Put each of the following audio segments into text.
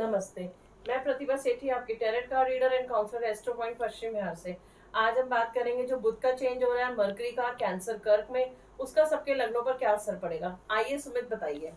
नमस्ते मैं प्रतिभा सेठी आपकी टेरेट का reader and counsellor astro point Paschim Bihar से आज हम बात करेंगे जो बुध का चेंज हो रहा है मरकरी का कैंसर कर्क में उसका सबके लग्नों पर क्या असर पड़ेगा आइए सुमित बताइए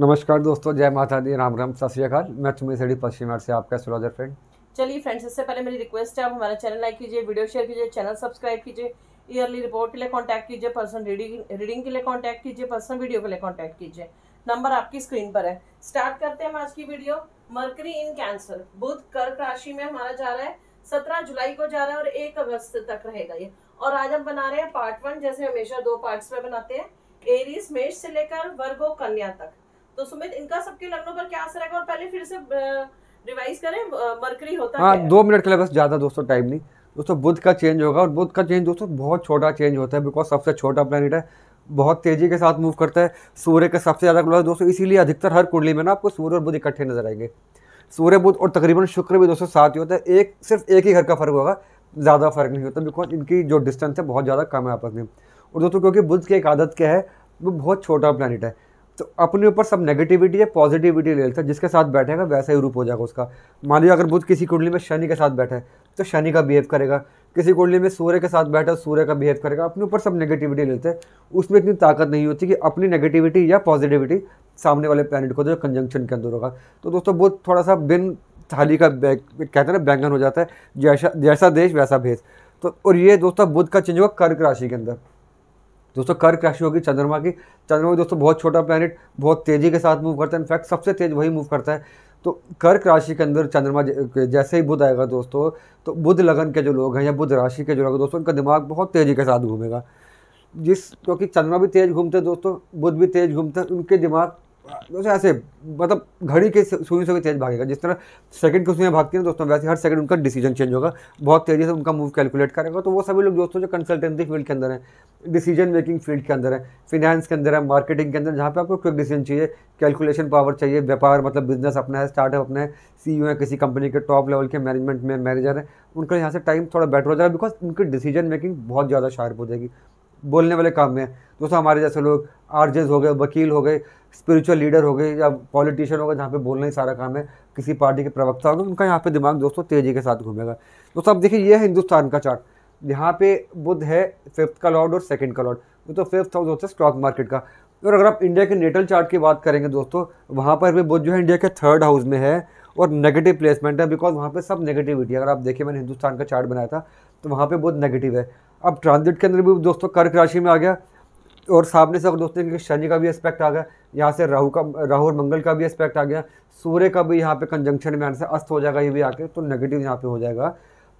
नमस्कार दोस्तों जय माता दी राम राम सत श्रीकाल मैं सुमित सेठी पश्चिम बिहार से आपका एस्ट्रोलॉजर फ्रेंड चलिए फ्रेंड्स इससे पहले मेरी रिक्वेस्ट है आप हमारा चैनल लाइक कीजिए वीडियो शेयर कीजिए चैनल सब्सक्राइब कीजिए ईयरली रिपोर्ट के लिए कॉन्टैक्ट कीजिए पर्सन रीडिंग रीडिंग के लिए कॉन्टैक्ट कीजिए पर्सन वीडियो के लिए कॉन्टैक्ट कीजिए नंबर आपकी स्क्रीन पर है स्टार्ट करते हैं हम आज की video Mercury in Cancer Budh Kark राशि में हमारा जा रहा है सत्रह जुलाई को जा रहा है और एक अगस्त तक रहेगा ये और आज हम बना रहे हैं पार्ट वन जैसे हमेशा दो पार्ट्स में बनाते हैं एरीज मेष से लेकर वर्गो कन्या तक तो सुमित इनका सबके लग्नों पर क्या असर रहेगा और पहले फिर से रिवाइज करें मरकरी होता हाँ दो मिनट के लिए बस ज़्यादा दोस्तों टाइम नहीं दोस्तों बुध का चेंज होगा और बुध का चेंज दोस्तों बहुत छोटा चेंज होता है बिकॉज सबसे छोटा प्लानिट है बहुत तेज़ी के साथ मूव करता है सूर्य का सबसे ज़्यादा क्लोज दोस्तों इसीलिए अधिकतर हर कुंडली में ना आपको सूर्य और बुध इकट्ठे नजर आएंगे सूर्य बुध और तकरीबन शुक्र भी दोस्तों साथ ही होता है एक सिर्फ एक ही घर का फर्क होगा ज़्यादा फर्क नहीं होता बिकॉज इनकी जो डिस्टेंस है बहुत ज़्यादा कम है आपस में और दोस्तों क्योंकि बुद्ध की एक आदत क्या है वो बहुत छोटा प्लानट है तो अपने ऊपर सब नेगेटिविटी या पॉजिटिविटी ले लेता है जिसके साथ बैठेगा वैसा ही रूप हो जाएगा उसका मान लीजिए अगर बुद्ध किसी कुंडली में शनि के साथ बैठा है तो शनि का बिहेव करेगा किसी कुंडली में सूर्य के साथ बैठा सूर्य का बिहेव करेगा अपने ऊपर सब नेगेटिविटी लेते हैं उसमें इतनी ताकत नहीं होती कि अपनी नेगेटिविटी या पॉजिटिविटी सामने वाले प्लानट को जो कंजंक्शन के अंदर होगा तो दोस्तों बहुत थोड़ा सा बिन थाली का कहते हैं ना बैंगन हो जाता है जैसा जैसा देश वैसा भेद तो और ये दोस्तों बुध का चेंज होगा कर्क राशि के अंदर दोस्तों कर्क राशि होगी चंद्रमा की चंद्रमा दोस्तों बहुत छोटा प्लानट बहुत तेज़ी के साथ मूव करता है इनफैक्ट सबसे तेज़ वही मूव करता है तो कर्क राशि के अंदर चंद्रमा जैसे ही बुध आएगा दोस्तों तो बुध लगन के जो लोग हैं या बुध राशि के जो लोग हैं दोस्तों उनका दिमाग बहुत तेज़ी के साथ घूमेगा जिस क्योंकि चंद्रमा भी तेज़ घूमते हैं दोस्तों बुध भी तेज़ घूमते हैं उनके दिमाग दोस्तों ऐसे मतलब घड़ी के सुई से तेज भागेगा जिस तरह सेकंड के सुइयाँ भागती है दोस्तों वैसे हर सेकंड उनका डिसीजन चेंज होगा बहुत तेज़ी से उनका मूव कैलकुलेट करेगा तो वो सभी लोग दोस्तों जो कंसल्टेंसी फील्ड के अंदर हैं डिसीजन मेकिंग फील्ड के अंदर है फिनेंस के अंदर है मार्केटिंग के अंदर जहाँ पे आपको क्विक डिसीजन चाहिए कैलकुलेशन पावर चाहिए व्यापार मतलब बिजनेस अपना है स्टार्टअप अपना है सी e है किसी कंपनी के टॉप लेवल के मैनेजमेंट में मैनेजर है उनका यहाँ से टाइम थोड़ा बेटर हो जाएगा बिकॉज उनकी डिसीजन मेकिंग बहुत ज़्यादा शार्प हो जाएगी बोलने वाले काम में दोस्तों हमारे जैसे लोग आरजेस हो गए वकील हो गए स्पिरिचुअल लीडर हो गए या पॉलिटिशियन हो गए जहाँ पे बोलना ही सारा काम है किसी पार्टी के प्रवक्ता हो गए उनका यहाँ पे दिमाग दोस्तों तेज़ी के साथ घूमेगा दोस्तों आप देखिए ये है हिंदुस्तान का चार्ट यहाँ पे बुध है फिफ्थ का लॉर्ड और सेकंड का लॉर्ड वो तो फिफ्थ हाउस होता है स्टॉक मार्केट का और अगर आप इंडिया के नेटल चार्ट की बात करेंगे दोस्तों वहाँ पर भी बुद्ध जो है इंडिया के थर्ड हाउस में है और नेगेटिव प्लेसमेंट है बिकॉज वहाँ पर सब नेगेटिविटी है अगर आप देखिए मैंने हिंदुस्तान का चार्ट बनाया था तो वहाँ पर बुद्ध नेगेटिव है अब ट्रांजिट के अंदर भी दोस्तों कर्क राशि में आ गया और सामने से दोस्तों शनि का भी एस्पेक्ट आ गया यहाँ से राहु का राहु और मंगल का भी एस्पेक्ट आ गया सूर्य का भी यहाँ पे कंजंक्शन में आने से अस्त हो जाएगा ये भी आके तो नेगेटिव यहाँ पे हो जाएगा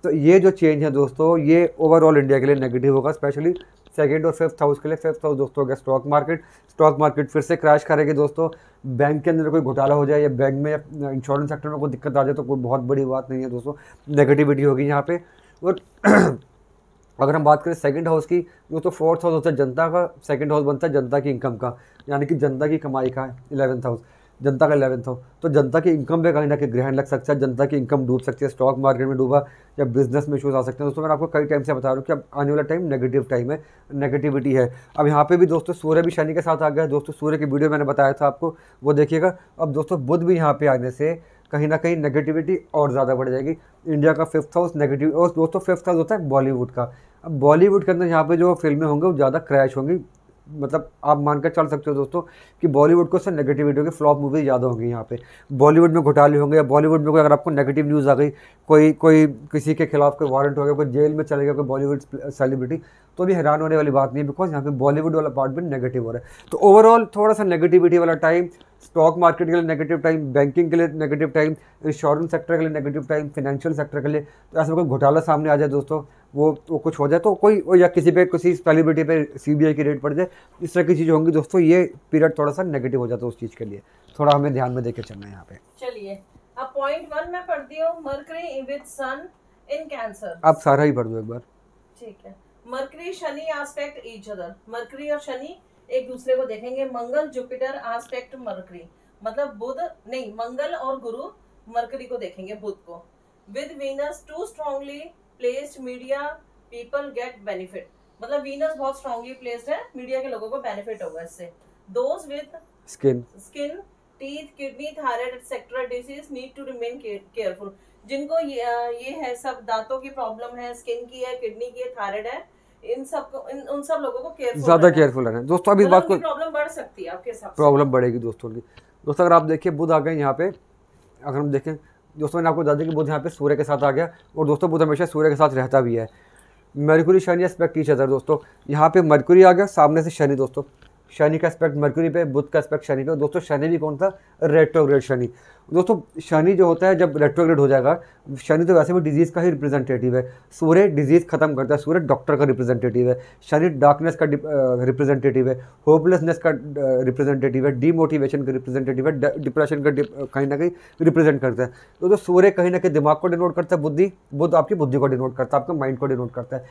तो ये जो चेंज है दोस्तों ये ओवरऑल इंडिया के लिए नेगेटिव होगा स्पेशली सेकेंड और फिफ्थ हाउस के लिए फिफ्थ हाउस दोस्तों हो गया स्टॉक मार्केट स्टॉक मार्केट फिर से क्रैश करेगी दोस्तों बैंक के अंदर कोई घोटाला हो जाए या बैंक में इंश्योरेंस सेक्टर में कोई दिक्कत आ जाए तो कोई बहुत बड़ी बात नहीं है दोस्तों नेगेटिविटी होगी यहाँ पर और अगर हम बात करें सेकंड हाउस की वो तो फोर्थ हाउस होता है जनता का सेकंड हाउस बनता है जनता की इनकम का यानी कि जनता की कमाई का इलेवंथ हाउस जनता का इलेवंथ हाउस तो जनता की इनकम पे कहीं ना कहीं ग्रहण लग सकता है जनता की इनकम डूब सकती है स्टॉक मार्केट में डूबा या बिजनेस में इशूज़ आ सकते हैं दोस्तों मैं आपको कई टाइम से बता रहा हूँ कि अब आने वाला टाइम नेगेटिव टाइम है नेगेटिविटी है अब यहाँ पे भी दोस्तों सूर्य भी शनि के साथ आ गया है दोस्तों सूर्य की वीडियो मैंने बताया था आपको वो देखिएगा अब दोस्तों बुध भी यहाँ पर आने से कहीं ना कहीं नेगेटिविटी और ज़्यादा बढ़ जाएगी इंडिया का फिफ्थ हाउस नेगेटिव और दोस्तों फिफ्थ हाउस होता है बॉलीवुड का अब बॉलीवुड के अंदर यहाँ पे जो फिल्में होंगी वो ज़्यादा क्रैश होंगी मतलब आप मानकर चल सकते हो दोस्तों कि बॉलीवुड को सर नेगेटिविटी होगी फ्लॉप मूवीज़ ज़्यादा होंगी यहाँ पे बॉलीवुड में घोटाले होंगे या बॉलीवुड में कोई अगर आपको नेगेटिव न्यूज़ आ गई कोई कोई किसी के खिलाफ कोई वारंट हो गया कोई जेल में चले गया कोई बॉलीवुड सेलिब्रिटी तो भी हैरान होने वाली बात नहीं है बिकॉज यहाँ पे बॉलीवुड वाला पार्ट भी नेगेटिव हो रहा है तो ओवरऑल थोड़ा सा नेगेटिविटी वाला टाइम स्टॉक मार्केट के लिए नेगेटिव टाइम बैंकिंग के लिए नेगेटिव टाइम इंश्योरेंस सेक्टर के लिए नेगेटिव टाइम फाइनेंशियल सेक्टर के लिए तो ऐसा कोई घोटाला सामने आ जाए दोस्तों वो वो कुछ हो जाए तो कोई या किसी पे किसी सेलिब्रिटी पे सीबीआई की रेट पड़ जाए इस तरह की चीज़ होंगी दोस्तों ये पीरियड थोड़ा सा नेगेटिव हो जाता है उस चीज़ के लिए थोड़ा हमें ध्यान में देके चलना है यहाँ पे चलिए अब पॉइंट वन में पढ़ती हूँ Mercury with Sun in Cancer आप सारा ही पढ़ दो एक बार ठीक है Mercury Shani aspect each other Mercury और शनि एक दूसरे को देखेंगे मंगल जुपिटर आस्पेक्ट मरकरी मतलब बुध नहीं मंगल और गुरु मरकरी को देखेंगे बुध को with Venus too strongly placed media people get benefit मतलब वीनस बहुत स्ट्रांगली प्लेस्ड है मीडिया के लोगों को बेनिफिट होगा इससे those with skin skin teeth kidney thyroid etcetera disease need to remain careful जिनको ये, ये है सब दांतों की प्रॉब्लम है स्किन की है किडनी की है थायराइड है इन सब इन उन सब लोगों को केयरफुल ज़्यादा केयरफुल रहना दोस्तों अब इस बात मतलब को प्रॉब्लम बढ़ सकती है आपके साथ प्रॉब्लम बढ़ेगी दोस्तों की दोस्तों अगर आप देखिए बुध आ गए यहाँ पे अगर हम देखें दोस्तों मैंने आपको बता दें कि बुध यहाँ पे सूर्य के साथ आ गया और दोस्तों बुध हमेशा सूर्य के साथ रहता भी है Mercury Shani aspect each other दोस्तों यहाँ पे मरकुरी आ गया सामने से शनि दोस्तों शनि का एस्पेक्ट मरकुरी पे बुध का एस्पेक्ट शनि पे दोस्तों शनि भी कौन था रेट्रोग्रेड शनि दोस्तों शनि जो होता है जब रेट्रोग्रेड हो जाएगा शनि तो वैसे भी डिजीज़ का ही रिप्रेजेंटेटिव है सूर्य डिजीज़ खत्म करता है सूर्य डॉक्टर का रिप्रेजेंटेटिव है शनि डार्कनेस का रिप्रेजेंटेटिव है होपलेसनेस का रिप्रेजेंटेटिव है डीमोटिवेशन का रिप्रेजेंटेटिव है डिप्रेशन का कहीं ना कहीं रिप्रेजेंट करता है तो, दोस्तों सूर्य कहीं ना कहीं दिमाग को डिनोट करता है बुद्धि बुद्ध आपकी बुद्धि को डिनोट करता है आपका माइंड को डिनोट करता है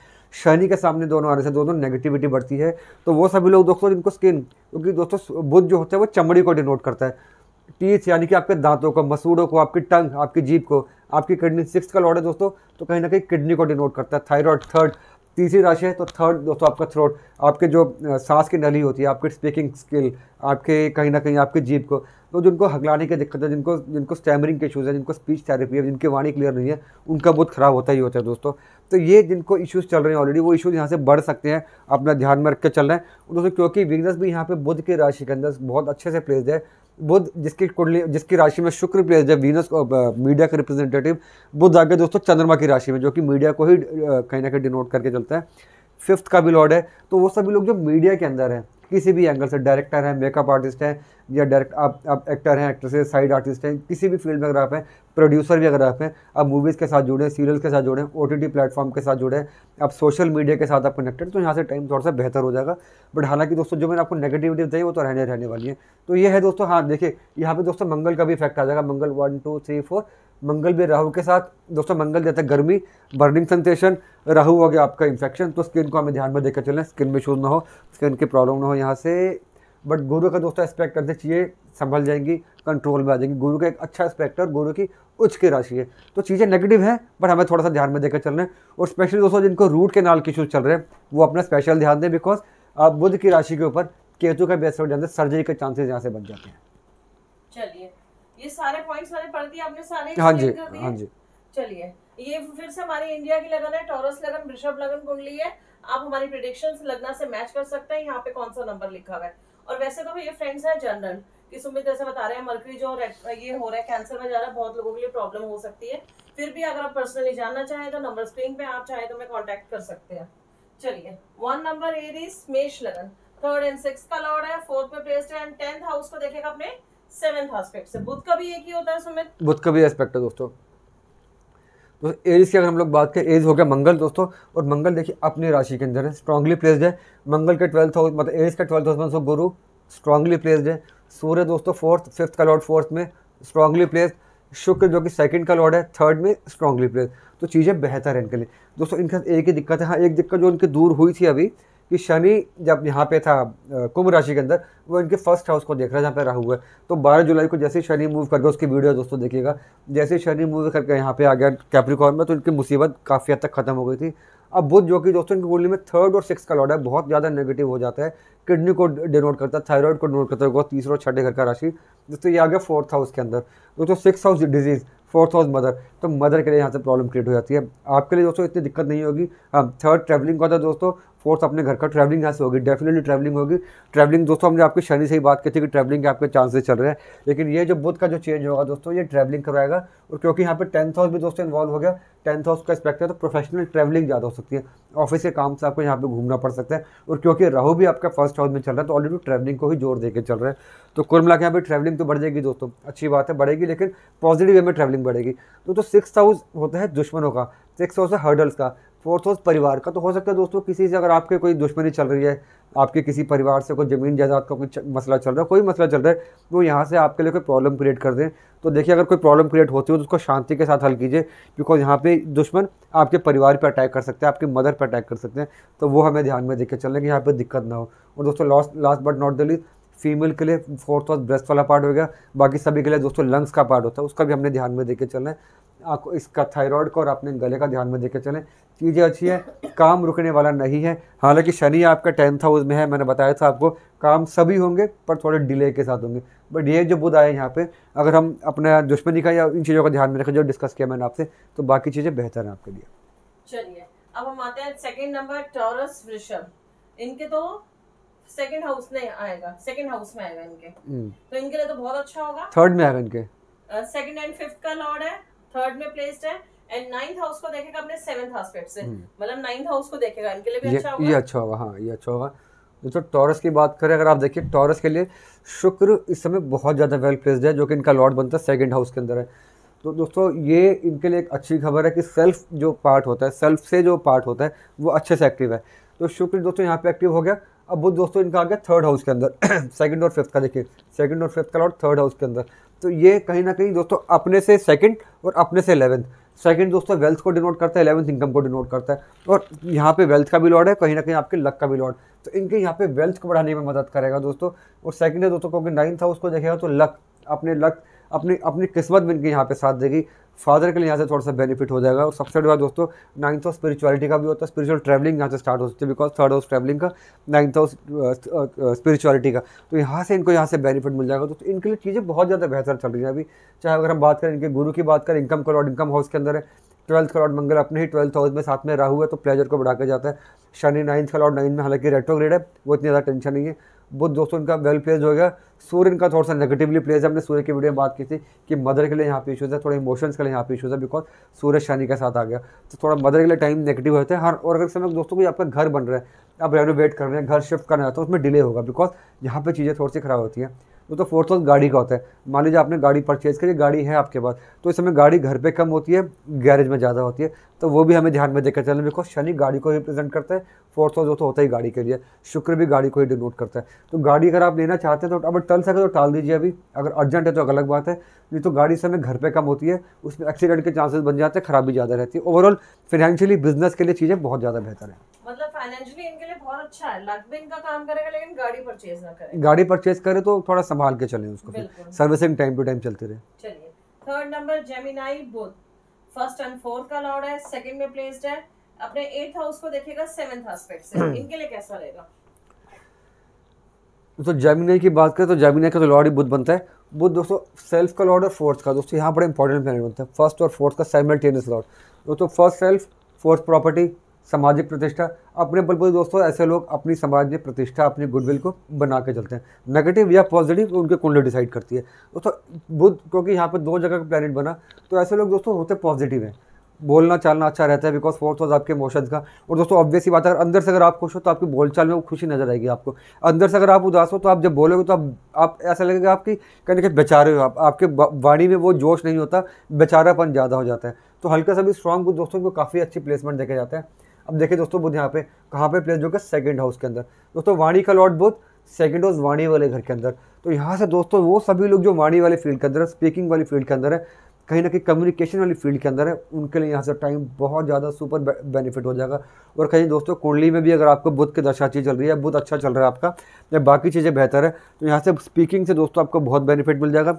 शनि के सामने दोनों आने से दोनों नेगेटिविटी बढ़ती है तो वो सभी लोग दोस्तों इनको स्किन क्योंकि दोस्तों बुद्ध जो होता है वो चमड़ी को डिनोट करता है टीथ यानी कि आपके दांतों को मसूड़ों को आपकी टंग आपकी जीप को आपकी किडनी सिक्स का लॉर्ड है दोस्तों तो कहीं ना कहीं किडनी को डिनोट करता है थायराइड थर्ड तीसरी राशि है तो थर्ड दोस्तों आपका थ्रोट आपके जो सांस की नली होती है आपकी स्पीकिंग स्किल आपके कहीं ना कहीं आपकी जीप को तो जिनको हगलाने की दिक्कत है जिनको जिनको स्टैमरिंग के इशूज़ है जिनको स्पीच थेरेपी है जिनकी वाणी क्लियर नहीं है उनका बहुत ख़राब होता ही होता है दोस्तों तो ये जिनको इश्यूज़ चल रहे हैं ऑलरेडी वो इशूज़ यहाँ से बढ़ सकते हैं अपना ध्यान में रख के चल रहे हैं दोस्तों क्योंकि वीकनेस भी यहाँ पे बुद्ध की राशि के अंदर बहुत अच्छे से प्लेस है बुध जिसकी कुंडली जिसकी राशि में शुक्र प्लेस जब वीनस मीडिया के रिप्रेजेंटेटिव बुध आगे दोस्तों चंद्रमा की राशि में जो कि मीडिया को ही कहीं ना कहीं डिनोट करके चलता है फिफ्थ का भी लॉर्ड है तो वो सभी लोग जो मीडिया के अंदर है किसी भी एंगल से डायरेक्टर है मेकअप आर्टिस्ट हैं या डायरेक्ट आप आप एक्टर हैं एक्ट्रेस साइड आर्टिस्ट हैं किसी भी फील्ड में अगर आप हैं प्रोड्यूसर भी अगर आप हैं आप मूवीज़ के साथ जुड़ें सीरियल के साथ जुड़ें ओ टी टी प्लेटफॉर्म के साथ जुड़ें आप सोशल मीडिया के साथ आप कनेक्टेड तो यहाँ से टाइम थोड़ा सा बेहतर हो जाएगा बट हालांकि दोस्तों जो मैंने आपको नेगेटिविटी बताई वो तो रहने रहने वाली है तो ये है दोस्तों हाँ देखिए यहाँ पर दोस्तों मंगल का भी इफेक्ट आ जाएगा Mangal one two three four Mangal भी राहु के साथ दोस्तों मंगल देता है गर्मी बर्निंग सेंसेशन राहु हो गया आपका इन्फेक्शन तो स्किन को हमें ध्यान में देकर चलें स्किन में शूज ना हो स्किन की प्रॉब्लम ना हो यहाँ से बट गुरु का दोस्तों एस्पेक्ट करते चाहिए संभल जाएंगी कंट्रोल में आ जाएंगी गुरु का एक अच्छा एस्पेक्ट है और गुरु की उच्च की राशि है तो चीज़ें नेगेटिव हैं बट हमें थोड़ा सा ध्यान में देकर चलना है और स्पेशली दोस्तों जिनको रूट के नाल के इशूज चल रहे हैं वो अपना स्पेशल ध्यान दें बिकॉज बुद्ध की राशि के ऊपर केतु का बेस्ट हो जाते सर्जरी के चांसेस यहाँ से बच जाते हैं चलिए ये सारे पॉइंट्स मैंने पढ़ दिए आपने सारे हाँ जी हाँ जी चलिए ये फिर से हमारी इंडिया की लगन है टॉरस लगन वृषभ लगन कुंडली है आप हमारी प्रिडिक्शन लगना से मैच कर सकते हैं यहाँ पे कौन सा नंबर लिखा हुआ है और वैसे तो ये फ्रेंड्स है जनरल कि सुमित जैसे बता रहे हैं मर्करी जो ये हो रहा है कैंसर में जा रहा है बहुत लोगों के लिए प्रॉब्लम हो सकती है फिर भी अगर आप पर्सनली जानना चाहें तो नंबर स्क्रीन पे आप चाहे तो मैं कॉन्टेक्ट कर सकते हैं चलिए वन नंबर एरीज मेष लगन थर्ड एंड सिक्स का लॉर्ड है फोर्थ पे प्लेस्ड है एंड टेंथ हाउस को देखेगा अपने बुध का भी एक ही होता है सुमित बुध का भी एस्पेक्ट है दोस्तों एज की अगर हम लोग बात करें एज हो गया मंगल दोस्तों और मंगल देखिए अपनी राशि के अंदर है स्ट्रांगली प्लेस्ड है मंगल के ट्वेल्थ हाउस मतलब एज का ट्वेल्थ हाउस में गुरु स्ट्रांगली प्लेस्ड है सूर्य दोस्तों फोर्थ फिफ्थ का लॉर्ड फोर्थ में स्ट्रांगली प्लेस्ड शुक्र जो कि सेकंड का लॉर्ड है थर्ड में स्ट्रांगली प्लेस्ड तो चीज़ें बेहतर है इनके लिए दोस्तों इनके साथ एक ही दिक्कत है हाँ एक दिक्कत जो इनकी दूर हुई थी अभी कि शनि जब यहाँ पे था कुंभ राशि के अंदर वो इनके फर्स्ट हाउस को देख रहा है जहाँ पे राहु है तो 12 जुलाई को जैसे ही शनि मूव करके उसकी वीडियो दोस्तों देखिएगा जैसे ही शनि मूव करके यहाँ पे आ गया कैप्रिकॉर्न में तो इनकी मुसीबत काफ़ी हद तक ख़त्म हो गई थी अब बुध जो कि दोस्तों इनकी कुंडली में थर्ड और सिक्स का लॉर्ड है बहुत ज़्यादा नेगेटिव हो जाता है किडनी को डिनोट करता है थायरॉयड को डिनोट करता है तीसरे और छठे घर का राशि दोस्तों ये आ गया फोर्थ हाउस के अंदर दोस्तों six house disease fourth house mother तो मदर के लिए यहाँ से प्रॉब्लम क्रिएट हो जाती है आपके लिए दोस्तों इतनी दिक्कत नहीं होगी थर्ड ट्रैवलिंग का था दोस्तों फोर्थ अपने घर का ट्रैवलिंग यहाँ से होगी डेफिनेटली ट्रैवलिंग होगी ट्रैवलिंग दोस्तों हमने आपके शनि से ही बात की थी कि ट्रैवलिंग के आपके चांसेस चल रहे हैं लेकिन ये जो बुध का जो चेंज होगा दोस्तों ये ट्रैवलिंग करवाएगा और क्योंकि यहाँ पे टेंथ हाउस भी दोस्तों इन्वॉल्व हो गया टेंथ हाउस का एस्पेक्ट है तो प्रोफेशनल ट्रैवलिंग ज़्यादा हो सकती है ऑफिस के काम से आपको यहाँ पे घूमना पड़ सकता है और क्योंकि राहु भी आपका फर्स्ट हाउस में चल रहा है तो ऑलरेडी ट्रैवलिंग को ही जोर देकर चल रहा है तो कुल मिला के यहाँ पे ट्रैवलिंग तो बढ़ जाएगी दोस्तों अच्छी बात है बढ़ेगी लेकिन पॉजिटिव वे में ट्रैवलिंग बढ़ेगी दोस्तों सिक्स हाउस होता है दुश्मनों का सिक्स हाउस है हर्डल्स का फोर्थ हाउस परिवार का तो हो सकता है दोस्तों किसी से अगर आपके कोई दुश्मनी चल रही है आपके किसी परिवार से कोई ज़मीन जायदाद का कोई मसला चल रहा है कोई मसला चल रहा है वो तो यहाँ से आपके लिए कोई प्रॉब्लम क्रिएट कर दें तो देखिए अगर कोई प्रॉब्लम क्रिएट होती हो तो उसको शांति के साथ हल कीजिए बिकॉज यहाँ पे दुश्मन आपके परिवार पर अटैक कर सकते हैं आपके मदर पर अटैक कर सकते हैं तो वो हमें ध्यान में चल रहे हैं कि यहाँ पर दिक्कत ना हो और दोस्तों last last but not the female के लिए फोर्थ हाउस ब्रेस्ट वाला पार्ट हो गया बाकी सभी के लिए दोस्तों लंग्स का पार्ट होता है उसका भी हमने ध्यान में चल रहे चलना है इसका थायराइड का और अपने गले का ध्यान में देखे चलें चीज़ें अच्छी हैं काम रुकने वाला नहीं है हालांकि शनि आपका टेंथ हाउस में है मैंने बताया था आपको काम सभी होंगे पर थोड़े डिले के साथ होंगे बट ये जो बुध आए यहाँ पे अगर हम अपना दुश्मनी का या इन चीज़ों का ध्यान में रखें जो डिस्कस किया मैंने आपसे तो बाकी चीज़ें बेहतर हैं आपके लिए चलिए अब हम आते हैं सेकेंड नंबर टॉरस वृषभ इनके तो सेकेंड हाउस में आएगा सेकेंड हाउस में आएगा इनके हम्म। तो इनके लिए तो बहुत अच्छा होगा थर्ड में आएगा इनके सेकेंड एंड फिफ्थ का लॉर्ड है थर्ड में प्लेस्ड है एंड नाइन्थ हाउस को देखेगा अपने सेवन्थ हाउस से हम्म। मतलब नाइन्थ हाउस को देखेगा इनके लिए भी अच्छा होगा ये अच्छा होगा हाँ ये अच्छा होगा जो टॉरस की बात करें अगर आप देखिए टॉरस के लिए शुक्र इस समय बहुत ज़्यादा वेल प्लेस्ड है जो कि इनका लॉर्ड बनता है सेकेंड हाउस के अंदर है तो दोस्तों ये इनके लिए एक अच्छी खबर है कि सेल्फ जो पार्ट होता है सेल्फ से जो पार्ट होता है वो अच्छे से एक्टिव है तो शुक्र दोस्तों यहाँ पे एक्टिव हो गया अब बुद्ध दोस्तों इनका आ गया थर्ड हाउस के अंदर सेकंड और फिफ्थ का देखिए सेकेंड और फिफ्थ का लॉर्ड थर्ड हाउस के अंदर तो ये कहीं ना कहीं दोस्तों अपने से सेकेंड और अपने से इलेवेंथ सेकंड दोस्तों वेल्थ को डिनोट करता है इलेवंथ इनकम को डिनोट करता है और यहाँ पे वेल्थ का भी लॉर्ड है कहीं ना कहीं आपके लक का भी लॉर्ड तो इनके यहाँ पे वेल्थ को बढ़ाने में मदद करेगा दोस्तों और सेकंड है दोस्तों क्योंकि नाइन्थ हाउस को देखेगा तो लक अपने लक अपनी अपनी किस्मत भी इनके यहाँ पे साथ देगी फादर के लिए यहाँ से थोड़ा सा बेनिफिट हो जाएगा और सबसे बड़ी बात दोस्तों नाइन्थ हाउस स्पिरिचुअलिटी का भी होता है स्पिरिचुअल ट्रैवलिंग यहाँ से स्टार्ट हो सकती है बिकॉज थर्ड हाउस ट्रैवलिंग का नाइन्थ हाउस स्पिरिचुअलिटी का तो यहाँ से इनको यहाँ से बेनिफिट मिल जाएगा दोस्तों इनके लिए चीज़ें बहुत ज़्यादा बेहतर चल रही हैं अभी चाहे अगर हम बात करें इनके गुरु की बात करें इनकम करोड़ इनकम हाउस के अंदर है ट्वेल्थ करोड़ मंगल अपने ही ट्वेल्थ हाउस में साथ में रहा हुआ है तो प्लेजर को बढ़ा के जाता है शनि नाइन्थ करोड़ नाइन में हालांकि रेट्रोग्रेड है वो इतनी ज़्यादा टेंशन नहीं है बुद्ध दोस्तों इनका वेल प्लेस हो गया सूर्य इनका थोड़ा सा नेगेटिवली प्लेस है हमने सूर्य की वीडियो में बात की थी कि मदर के लिए यहाँ पे इशूज़ है थोड़े इमोशंस के लिए यहाँ पे इशूज़ है बिकॉज सूर्य शनि के साथ आ गया तो थोड़ा मदर के लिए टाइम नेगेटिव होते हैं हर और अगर समय दोस्तों को आपका घर बन रहा है आप रेनोवेट कर रहे हैं घर शिफ्ट करना चाहते तो उसमें डिले होगा बिकॉज यहाँ पर चीज़ें थोड़ी सी खराब होती हैं वो तो फोर्थ हाउस गाड़ी का होता है मान लीजिए आपने गाड़ी परचेज करी गाड़ी है आपके पास तो इस समय गाड़ी घर पे कम होती है गैरेज में ज़्यादा होती है तो वो भी हमें ध्यान में देकर चलना बिकॉज शनि गाड़ी को रिप्रेजेंट करता है फोर्थ हाउस जो तो होता ही गाड़ी के लिए शुक्र भी गाड़ी को ही डिनोट करता है तो गाड़ी अगर आप लेना चाहते हैं तो अब टल सके तो टाल दीजिए अभी अगर अर्जेंट है तो अलग बात है नहीं तो गाड़ी समय घर पर कम होती है उसमें एक्सीडेंट के चांसेस बन जाते हैं खराबी ज़्यादा रहती है ओवरऑल फाइनेंशियली बिजनेस के लिए चीज़ें बहुत ज़्यादा बेहतर है मतलब फाइनेंशियली इनके लिए बहुत अच्छा है का काम करेगा लेकिन गाड़ी परचेज ना करें गाड़ी परचेज करें तो थोड़ा संभाल के चलें उसको फिर सर्विसिंग टाइम टू टाइम चलते रहे चलिए third number Gemini Budh first and fourth का लॉर्ड है सेकंड में प्लेस्ड है अपने एट्थ हाउस को देखेगा सेवेंथ एस्पेक्ट से इनके लिए कैसा रहेगा तो जामिनाई की बात करें तो जामिनाई का तो लॉर्ड ही बुद्ध बनता है बुद्ध दोस्तों सेल्फ का लॉर्ड और फोर्थ का दोस्तों यहाँ बड़े इंपॉर्टेंट प्लानट बनते हैं फर्स्ट और फोर्थ का साइमल्टेनियस लॉर्ड दोस्तों फर्स्ट सेल्फ फोर्थ प्रॉपर्टी सामाजिक प्रतिष्ठा अपने बलबूते दोस्तों ऐसे लोग अपनी सामाजिक प्रतिष्ठा अपनी गुडविल को बना के चलते हैं नेगेटिव या पॉजिटिव उनके कुंडली डिसाइड करती है दोस्तों बुद्ध क्योंकि यहाँ पर दो जगह का प्लानट बना तो ऐसे लोग दोस्तों होते पॉजिटिव हैं बोलना चालना अच्छा रहता है बिकॉज फोर्थ हाउस आपके इमोशन का और दोस्तों ऑब्वियस ही बात है अंदर से अगर आप खुश हो तो आपकी बोलचाल में वो खुशी नजर आएगी आपको अंदर से अगर आप उदास हो तो आप जब बोलोगे तो आप, आप ऐसा लगेगा आपकी कहीं ना कहीं बेचारे हो आप आपके वाणी में वो जोश नहीं होता बेचारापन ज़्यादा हो जाता है तो हल्का सा भी स्ट्रॉन्ग दोस्तों को काफ़ी अच्छी प्लेसमेंट देखे जाते हैं अब देखिए दोस्तों बुध यहाँ पे कहाँ पे प्लेस जो कि सेकंड हाउस के अंदर दोस्तों वाणी का लॉर्ड बुध सेकंड हाउस वाणी वाले घर के अंदर तो यहाँ से दोस्तों वो सभी लोग जो वाणी वाले फील्ड के अंदर है स्पीकिंग वाली फील्ड के अंदर है कहीं ना कहीं कम्युनिकेशन वाली फील्ड के अंदर है उनके लिए यहाँ से टाइम बहुत ज़्यादा सुपर बेनिफिट हो जाएगा और कहीं दोस्तों कुंडली में भी अगर आपको बुध की दशा अच्छी चल रही है बुध अच्छा चल रहा है आपका या बाकी चीज़ें बेहतर है तो यहाँ से स्पीकिंग से दोस्तों आपको बहुत बेनिफिट मिल जाएगा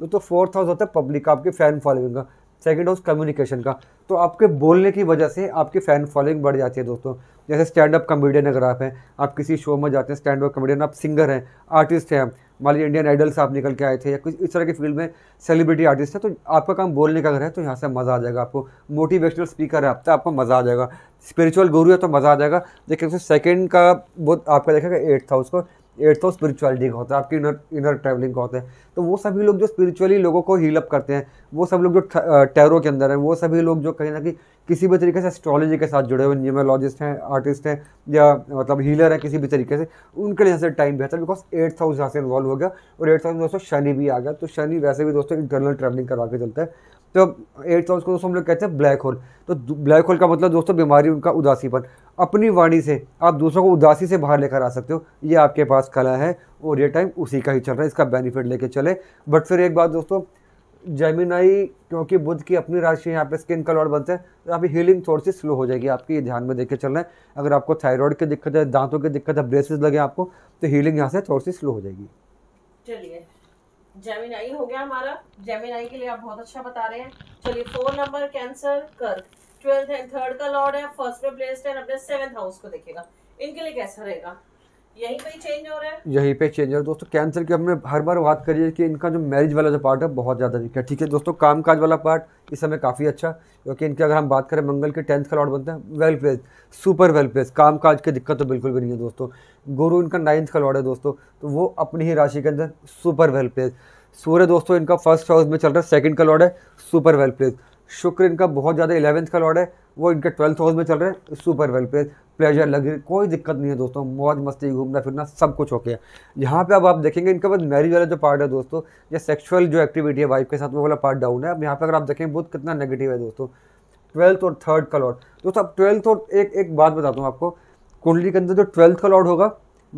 दोस्तों फोर्थ हाउस होता है पब्लिक आपके फैन फॉलोइंग का सेकेंड हाउस कम्युनिकेशन का तो आपके बोलने की वजह से आपकी फ़ैन फॉलोइंग बढ़ जाती है दोस्तों जैसे स्टैंड अप कॉमेडियन अगर आप हैं आप किसी शो में जाते हैं स्टैंड अप कॉमेडियन आप सिंगर हैं आर्टिस्ट हैं मान लीजिए इंडियन आइडल से आप निकल के आए थे या कुछ इस तरह की फील्ड में सेलिब्रिटी आर्टिस्ट है तो आपका काम बोलने का अगर है तो यहाँ से मज़ा आ जाएगा आपको मोटिवेशनल स्पीकर है आप तो आपको मज़ा आ जाएगा स्पिरिचुअल गुरु है तो मज़ा आ जाएगा लेकिन उससे सेकेंड का बहुत आपका देखेगा एट्थ हाउस को एट्थ और स्पिरिचुअलिटी का होता है आपकी इनर इनर ट्रैवलिंग का होता है तो वो सभी लोग जो स्पिरिचुअली लोगों को हील अप करते हैं वो सब लोग जो टैरो के अंदर हैं वो सभी लोग जो कहीं ना कहीं किसी भी तरीके से एस्ट्रोलॉजी के साथ जुड़े हुए न्यूमोलॉजिस्ट हैं आर्टिस्ट हैं या मतलब हीलर है किसी भी तरीके से उनके लिए से टाइम बेहतर बिकॉज एट्थ हाउस यहाँ से इन्वॉल्व हो गया और एट्थ हाउस दोस्तों शनि भी आ गया तो शनि वैसे भी दोस्तों इंटरनल ट्रैवलिंग करवा के चलता है तो एट्थ हाउस को दोस्तों हम लोग कहते हैं ब्लैक होल तो ब्लैक होल का मतलब दोस्तों बीमारी उनका उदासीपन अपनी वाणी से आप दूसरों को उदासी से बाहर लेकर आ सकते हो ये आपके पास कला है और ये टाइम उसी का ही चल रहा है इसका बेनिफिट लेके चले बट फिर एक बात दोस्तों जैमिनाई क्योंकि बुद्ध की अपनी राशि यहाँ पे स्किन का लॉर्ड बनते हैं तो आप हीलिंग थोड़ी सी स्लो हो जाएगी आपकी ये ध्यान में देख के चलना है अगर आपको थायराइड की दिक्कत है दांतों की दिक्कत है ब्रेसेस लगे आपको तो हीलिंग यहाँ से थोड़ी सी स्लो हो जाएगी चलिए जेमिनाई हो गया हमारा जेमिनाई के लिए आप बहुत अच्छा बता रहे हैं चलिए four number Cancer Kark twelfth and third का लॉर्ड है फर्स्ट में प्लेस्ड है अपने सेवेंथ हाउस को देखेगा इनके लिए कैसा रहेगा यहीं पे चेंज हो रहा है दोस्तों कैंसर की हमने हर बार बात करी है कि इनका जो मैरिज वाला जो पार्ट है बहुत ज़्यादा दिखा ठीक है दोस्तों काम काज वाला पार्ट इस समय काफ़ी अच्छा क्योंकि इनके अगर हम बात करें मंगल के टेंथ का लॉर्ड बनता है well place super well place काम काज की दिक्कत तो बिल्कुल भी नहीं है दोस्तों गुरु इनका नाइन्थ का लॉर्ड है दोस्तों तो वो अपनी ही राशि के अंदर सुपर वेल प्लेस सूर्य दोस्तों इनका फर्स्ट हाउस में चल रहा है सेकंड का लॉर्ड है सुपर वेल प्लेस शुक्र इनका बहुत ज़्यादा इलेवंथ का लॉर्ड है वो इनका ट्वेल्थ हाउस में चल रहा है सुपर वेल प्लेस प्लेजर लग रही कोई दिक्कत नहीं है दोस्तों मौज मस्ती घूमना फिरना सब कुछ ओके है यहाँ पे अब आप देखेंगे इनके पास मैरिज वाला जो पार्ट है दोस्तों या सेक्सुअल जो एक्टिविटी है वाइफ के साथ वो वाला पार्ट डाउन है अब यहाँ पे अगर आप देखें बुद्ध कितना नेगेटिव है दोस्तों ट्वेल्थ और थर्ड का लॉट दोस्तों अब ट्वेल्थ और एक एक बात बताता हूँ आपको कुंडली के अंदर जो ट्वेल्थ का लॉट होगा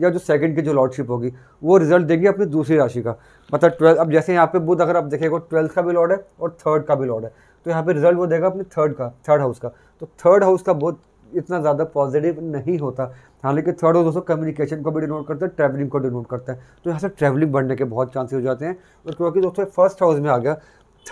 या जो सेकंड की जो लॉर्डशिप होगी वो रिजल्ट देगी अपनी दूसरी राशि का मतलब ट्वेल्थ अब जैसे यहाँ पे बुद्ध अगर आप देखेगा ट्वेल्थ का भी लॉर्ड है और थर्ड का भी लॉर्ड है तो यहाँ पे रिजल्ट वो देगा अपने थर्ड का थर्ड हाउस का तो थर्ड हाउस का बुद्ध इतना ज़्यादा पॉजिटिव नहीं होता हालांकि थर्ड और दोस्तों कम्युनिकेशन को भी डिनोट करता है ट्रैवलिंग को डिनोट करता है तो यहाँ से ट्रैवलिंग बढ़ने के बहुत चांसेस हो जाते हैं और क्योंकि दोस्तों फर्स्ट हाउस में आ गया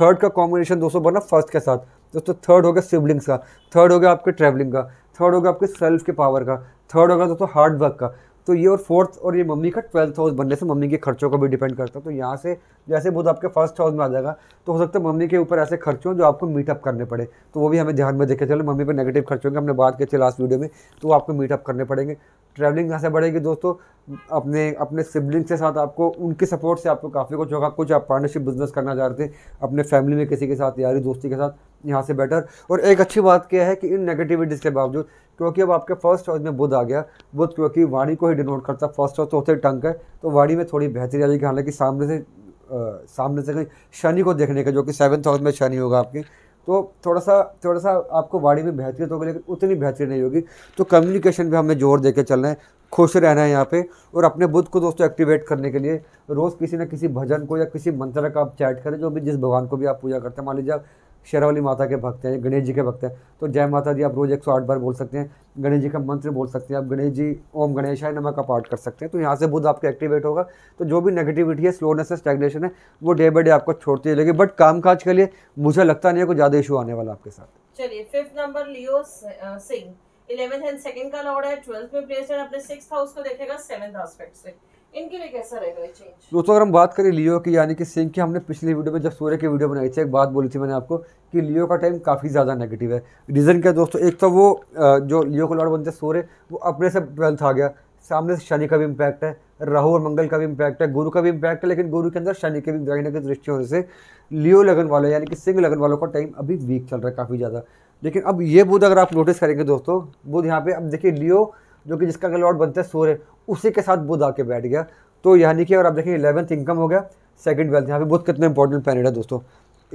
थर्ड का कॉम्बिनेशन दोस्तों बना फर्स्ट के साथ दोस्तों थर्ड हो गया सिबलिंग्स का थर्ड हो गया आपके ट्रैवलिंग का थर्ड हो गया आपके सेल्फ के पावर का थर्ड हो गया दोस्तों हार्ड वर्क का तो ये और फोर्थ और ये मम्मी का ट्वेल्थ हाउस बनने से मम्मी के खर्चों का भी डिपेंड करता है तो यहाँ से जैसे बुध आपके फर्स्ट हाउस में आ जाएगा तो हो सकता है मम्मी के ऊपर ऐसे खर्च हों जो आपको मीटअप करने पड़े तो वो भी हमें ध्यान में देखे चलो मम्मी पर नेगेटिव खर्च होंगे हमने बात की थी लास्ट वीडियो में तो आपको मीटअप करने पड़ेंगे ट्रैवलिंग कहाँ से बढ़ेगी दोस्तों अपने अपने सिबलिंग के साथ आपको उनके सपोर्ट से आपको काफ़ी कुछ होगा कुछ आप पार्टनरशिप बिजनेस करना रहे हैं अपने फैमिली में किसी के साथ यारी दोस्ती के साथ यहाँ से बेटर और एक अच्छी बात क्या है कि इन नेगेटिविटीज़ के बावजूद क्योंकि अब आपके फर्स्ट हाउस में बुध आ गया बुध क्योंकि वाणी को ही डिनोट करता फर्स्ट हाउस तो होते टंक है तो वाणी में थोड़ी बेहतरी आएगी हालांकि सामने से आ, सामने से कहीं शनि को देखने का जो कि सेवन्थ हाउस में शनि होगा आपके तो थोड़ा सा थोड़ा सा आपको वाणी में बेहतरीत तो होगी लेकिन उतनी बेहतरीन नहीं होगी तो कम्युनिकेशन भी हमें जोर दे के चलना है खुश रहना है यहाँ पे और अपने बुद्ध को दोस्तों एक्टिवेट करने के लिए रोज़ किसी ना किसी भजन को या किसी मंत्र का आप चैट करें जो भी जिस भगवान को भी आप पूजा करते हैं मान लीजिए आप शेरावली माता के भक्त हैं गणेश जी के भक्त हैं तो जय माता दी आप रोज़ एक सौ आठ बार बोल सकते हैं गणेश जी का मंत्र बोल सकते हैं आप गणेश जी ओम गणेश है नमक का पाठ कर सकते हैं तो यहाँ से बुद्ध आपके एक्टिवेट होगा तो जो भी नेगेटिविटी है स्लोनेस है स्टैग्नेशन है वो डे बाई डे आपको छोड़ती रहेगी बट कामकाज के लिए मुझे लगता नहीं है कोई ज़्यादा इशू आने वाला आपके साथ चलिए fifth number Leo Singh eleventh and second का लॉर्ड है ट्वेल्थ में प्लेस है अपने सिक्स हाउस को देखेगा सेवेंथ आस्पेक्ट से इनके लिए कैसा रहेगा दोस्तों अगर हम बात करें लियो की यानी कि सिंह की हमने पिछली वीडियो में जब सूर्य की वीडियो बनाई थी एक बात बोली थी मैंने आपको कि लियो का टाइम काफ़ी ज़्यादा नेगेटिव है रीज़न क्या दोस्तों एक तो वो जो लियो को लॉर्ड बनते सूर्य वो अपने से ट्वेल्थ आ गया सामने से शनि का भी इम्पैक्ट है राहु और मंगल का भी इम्पैक्ट है गुरु का भी इम्पैक्ट है लेकिन गुरु के अंदर शनि के भी ग्रहण की दृष्टि होने से लियो लगन वाले यानी कि सिंह लगन वालों का टाइम अभी वीक चल रहा है काफ़ी ज़्यादा लेकिन अब ये बुध अगर आप नोटिस करेंगे दोस्तों बुध यहाँ पे अब देखिए लियो जो कि जिसका लॉट बनता है सूर्य उसी के साथ बुध आके बैठ गया तो यानी कि अगर आप देखें इलेवंथ इनकम हो गया सेकंड वेल्थ यहाँ पे बुध कितना इंपॉर्टेंट पैनेट है दोस्तों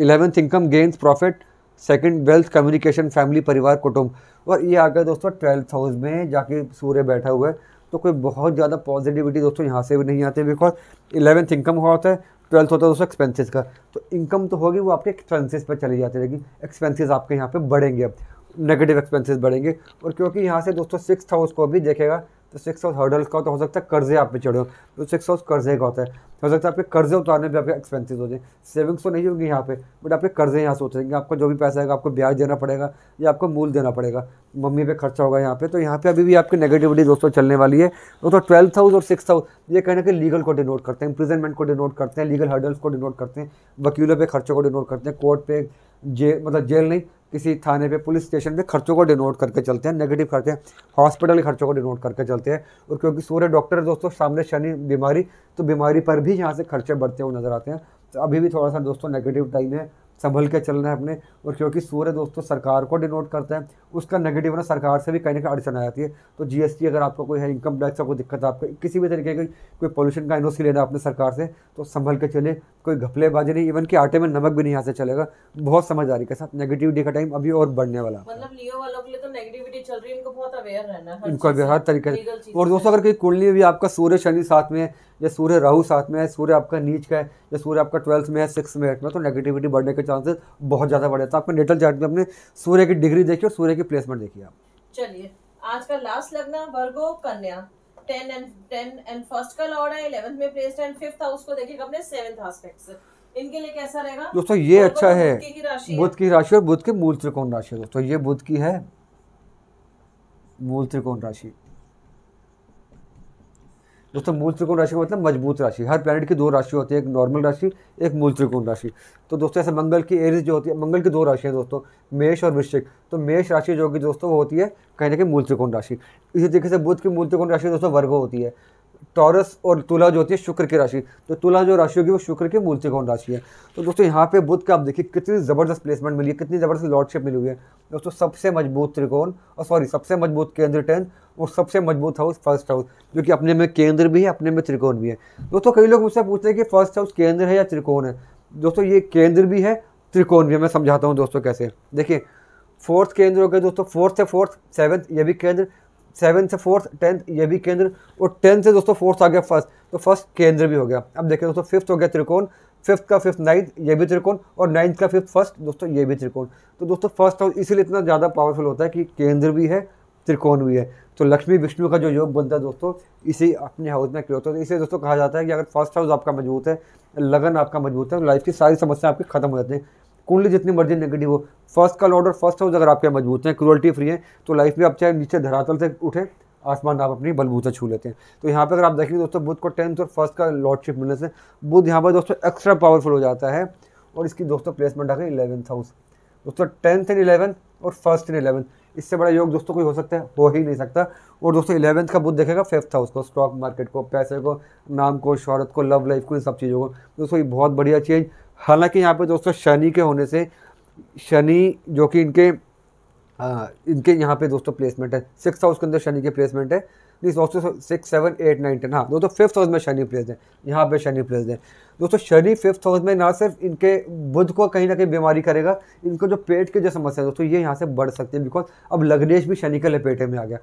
eleventh income gains profit second wealth communication family परिवार कुटुंब और ये आ गया दोस्तों ट्वेल्थ हाउस में जाके सूर्य बैठा हुआ है तो कोई बहुत ज़्यादा पॉजिटिविटी दोस्तों यहाँ से भी नहीं आते बिकॉज इलेवंथ इनकम हुआ होता है ट्वेल्थ होता है दोस्तों एक्सपेंसेस का तो इनकम तो होगी वो आपके एक्सपेंसेस पर चली जाती रहेगी एक्सपेंसेस आपके यहाँ पे बढ़ेंगे अब नेगेटिव एक्सपेंसेस बढ़ेंगे और क्योंकि यहाँ से दोस्तों सिक्स हाउस को भी देखेगा तो सिक्स हाउस हर्डल्स का होता तो हो सकता है कर्जे आप पे चढ़े हो तो सिक्स हाउस कर्जे का होता है हो सकता है आपके कर्जे उतारने में आपके एक्सपेंसिज हो जाए सेविंग्स तो नहीं होंगी यहाँ पे बट आपके कर्जे यहाँ से उतरेंगे आपको जो भी पैसा आएगा आपको ब्याज देना पड़ेगा या आपको मूल देना पड़ेगा मम्मी पे खर्चा होगा यहाँ पे तो यहाँ पे अभी भी आपकी नेगेटिविटी दोस्तों चलने वाली है दोस्तों ट्वेल्थ हाउस और सिक्स हाउस ये कहने के लीगल को डिनोट करते हैं इंप्रिजनमेंट को डिनोट करते हैं लीगल हर्डल्स को डिनोट करते हैं वकीलों पे खर्चों को डिनोट करते हैं कोर्ट पे जेल मतलब जेल नहीं किसी थाने पे पुलिस स्टेशन पे खर्चों को डिनोट करके चलते हैं नेगेटिव खर्चे हॉस्पिटल के खर्चों को डिनोट करके चलते हैं और क्योंकि सूर्य डॉक्टर दोस्तों सामने शनि बीमारी तो बीमारी पर भी यहाँ से खर्चे बढ़ते हुए नज़र आते हैं तो अभी भी थोड़ा सा दोस्तों नेगेटिव टाइम है संभल के चलना है अपने और क्योंकि सूर्य दोस्तों सरकार को डिनोट करता है उसका नेगेटिव ना सरकार से भी कहीं ना कहीं अड़चन आ जाती है तो जीएसटी अगर आपका कोई है इनकम टैक्स का कोई दिक्कत है आपको किसी भी तरीके की कोई पॉल्यूशन का एनओसी लेना आपने सरकार से तो संभल के चले कोई घपलेबाजी नहीं इवन कि आटे में नमक भी नहीं यहाँ से चलेगा बहुत समझदारी के साथ नेगेटिविटी का टाइम अभी और बढ़ने वाला मतलब तो है इनको अभी हर तरीके से और दोस्तों अगर कोई कुंडली भी आपका सूर्य शनि साथ में है या सूर्य राहु साथ में है सूर्य आपका नीच का है या सूर्य आपका ट्वेल्थ में है सिक्स में एट में तो नेगेटिविटी बढ़ने के के चांसेस बहुत ज़्यादा बढ़े तो आपने नेटल चार्ट में अपने सूर्य की डिग्री देखी और सूर्य की प्लेसमेंट देखी आप चलिए आज का लास्ट लगना Virgo Kanya ten and ten and first का लॉर्ड है में एंड फिफ्थ हाउस को देखिएगा अपने इनके लिए कैसा रहेगा दोस्तों ये अच्छा है की राशि और के मूल त्रिकोण राशि दोस्तों ये की है मूल त्रिकोण राशि दोस्तों मूल त्रिकोण राशि का मतलब मजबूत राशि हर प्लानट की दो राशि होती है एक नॉर्मल राशि एक मूल त्रिकोण राशि तो दोस्तों ऐसे मंगल की एरिज जो होती है मंगल की दो राशियाँ दोस्तों मेष और वृश्चिक तो मेष राशि जो होगी दोस्तों वो होती है कहीं ना कहीं मूल त्रिकोण राशि इसी तरीके से बुद्ध की मूल त्रिकोण राशि दोस्तों वर्ग होती है टॉरस और तुला जो होती है शुक्र की राशि तो तुला जो राशि होगी वो शुक्र की त्रिकोण राशि है तो दोस्तों यहाँ पे बुद्ध का आप देखिए कितनी ज़बरदस्त प्लेसमेंट मिली है कितनी ज़बरदस्त लॉर्डशिप मिली हुई है दोस्तों सबसे मजबूत त्रिकोण और सॉरी सबसे मजबूत केंद्र टेंथ और सबसे मजबूत हाउस फर्स्ट हाउस जो कि अपने में केंद्र भी है अपने में त्रिकोण भी है दोस्तों कई लोग मुझसे पूछते हैं कि फर्स्ट हाउस केंद्र है या त्रिकोण है दोस्तों ये केंद्र भी है त्रिकोण भी है मैं समझाता हूँ दोस्तों कैसे देखिए फोर्थ केंद्र हो गया दोस्तों फोर्थ से फोर्थ सेवन्थ ये भी केंद्र सेवन से फोर्थ टेंथ ये भी केंद्र और टेंथ से दोस्तों फोर्थ आ गया फर्स्ट तो फर्स्ट केंद्र भी हो गया अब देखिए दोस्तों फिफ्थ हो गया त्रिकोण फिफ्थ का फिफ्थ नाइन्थ ये भी त्रिकोण और नाइन्थ का फिफ्थ फर्स्ट दोस्तों ये भी त्रिकोण तो दोस्तों फर्स्ट हाउस इसीलिए इतना ज़्यादा पावरफुल होता है कि केंद्र भी है त्रिकोण भी है तो लक्ष्मी विष्णु का जो योग बनता है दोस्तों इसी अपने हाउस में क्यों होता है तो इसलिए दोस्तों कहा जाता है कि अगर फर्स्ट हाउस आपका मजबूत है लगन आपका मजबूत है तो लाइफ की सारी समस्याएं आपकी खत्म हो जाती हैं कुंडली जितनी मर्जी नेगेटिव हो फर्स्ट का लॉर्ड और फर्स्ट हाउस अगर आपके मजबूत हैं क्रूअल्टी फ्री है तो लाइफ में आप चाहे नीचे धरातल से उठें आसमान आप अपनी बलबूता छू लेते हैं तो यहाँ पर अगर आप देखेंगे दोस्तों बुद्ध को टेंथ और फर्स्ट का लॉर्डशिप मिलने से बुध यहाँ पर दोस्तों एक्स्ट्रा पावरफुल हो जाता है और इसकी दोस्तों प्लेसमेंट आ गई इलेवंथ हाउस दोस्तों टेंथ एंड इलेवंथ और फर्स्ट एंड इलेवंथ इससे बड़ा योग दोस्तों कोई हो सकता है हो ही नहीं सकता और दोस्तों इलेवंथ का बुद्ध देखेगा फिफ्थ हाउस को स्टॉक मार्केट को पैसे को नाम को शहरत को लव लाइफ को इन सब चीज़ों को दोस्तों ये बहुत बढ़िया चेंज हालांकि यहाँ पे दोस्तों शनि के होने से शनि जो कि इनके आ, इनके यहाँ पे दोस्तों प्लेसमेंट है सिक्स हाउस के अंदर शनि के प्लेसमेंट है दोस्तों six seven eight nine ten हाँ दोस्तों फिफ्थ हाउस में शनि प्लेस है यहाँ पे शनि प्लेस है दोस्तों शनि फिफ्थ हाउस में ना सिर्फ इनके बुध को कहीं ना कहीं बीमारी करेगा इनको जो पेट की जो समस्या है दोस्तों ये यहाँ से बढ़ सकती है बिकॉज अब लग्नेश भी शनि के लपेट में आ गया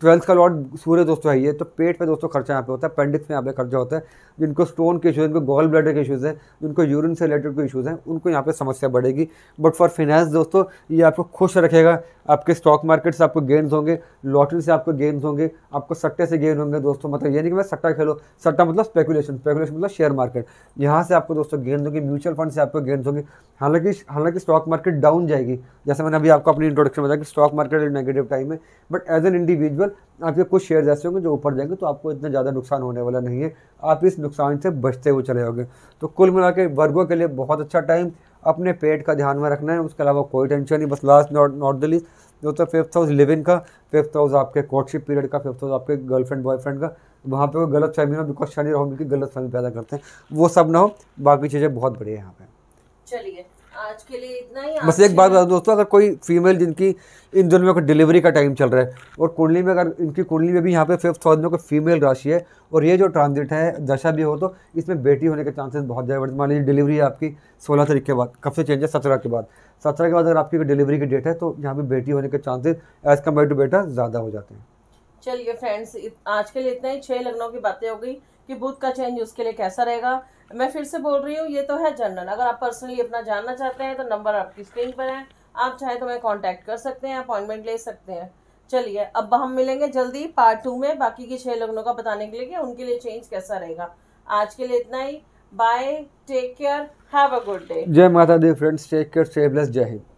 ट्वेल्थ का लॉर्ड सूर्य दोस्तों है ये तो पेट पे दोस्तों खर्चा यहाँ पे होता है पेंडिक्स में यहाँ पे खर्चा होता है जिनको स्टोन के इशूज़ जिनको गॉल ब्लडर के इशूज़ हैं जिनको यूरिन से रिलेटेड कोई इशूज़ हैं उनको यहाँ पे समस्या बढ़ेगी बट फॉर फिनेंस दोस्तों ये आपको खुश रखेगा आपके स्टॉक मार्केट से आपको गेंद होंगे लॉटरी से आपको गेंद होंगे आपको सट्टे से गेंद होंगे दोस्तों मतलब ये नहीं कि मैं सट्टा खेलो सट्टा मतलब स्पेकुलेशन स्पेकुलेशन मतलब शेयर मार्केट यहाँ से आपको दोस्तों गेंद होगी म्यूचुअल फंड से आपको गेंद होगी हालांकि हालांकि स्टॉक मार्केट डाउन जाएगी जैसे मैंने अभी आपको अपनी इंट्रोडक्शन बताया कि स्टॉक मार्केट नेगेटिव टाइम है बट एज एन इंडिविजुअल आपके कुछ शेयर ऐसे होंगे जो ऊपर जाएंगे तो आपको इतना ज़्यादा नुकसान होने वाला नहीं है आप इस नुकसान से बचते हुए चले जाओगे तो कुल मिला के वर्गों के लिए बहुत अच्छा टाइम अपने पेट का ध्यान में रखना है उसके अलावा कोई टेंशन नहीं बस लास्ट नॉट नॉट दिल्ली जो तो फिफ्थ हाउस लिविंग का फिफ्थ हाउस आपके कोर्टशिप पीरियड का फिफ्थ हाउस आपके गर्लफ्रेंड बॉयफ्रेंड का वहाँ पर वो गलत फहमी ना बिकॉज शनि राहु मिलकर गलत फहमी पैदा करते हैं वो सब ना हो बाकी चीज़ें बहुत बढ़िया यहाँ पे चलिए आज के लिए इतना ही बस एक बात बता दोस्तों अगर कोई फीमेल जिनकी इन दोनों में डिलीवरी का टाइम चल रहा है और कुंडली में अगर इनकी कुंडली में भी यहाँ पे फिफ्थ हाउस में कोई फीमेल राशि है और ये जो ट्रांजिट है दशा भी हो तो इसमें बेटी होने के चांसेस बहुत ज़्यादा बढ़ते मान लीजिए डिलीवरी है आपकी सोलह तारीख के बाद कब से चेंज है सत्रह के बाद सत्रह के बाद अगर आपकी डिलीवरी की डेट है तो यहाँ पर बेटी होने के चांसेज एज़ कम्पेयर टू बेटा ज़्यादा हो जाते हैं चलिए फ्रेंड्स आज के लिए इतना ही छः लग्नों की बातें हो गई कि बुध का चेंज उसके लिए कैसा रहेगा मैं फिर से बोल रही हूँ ये तो है जनरल अगर आप पर्सनली अपना जानना चाहते हैं तो नंबर आपकी स्क्रीन पर है आप चाहे तो मैं कांटेक्ट कर सकते हैं अपॉइंटमेंट ले सकते हैं चलिए अब हम मिलेंगे जल्दी पार्ट टू में बाकी के छः लग्नों का बताने के लिए कि उनके लिए चेंज कैसा रहेगा आज के लिए इतना ही bye take care have a good day जय Mata Di friends take care save जय हिंद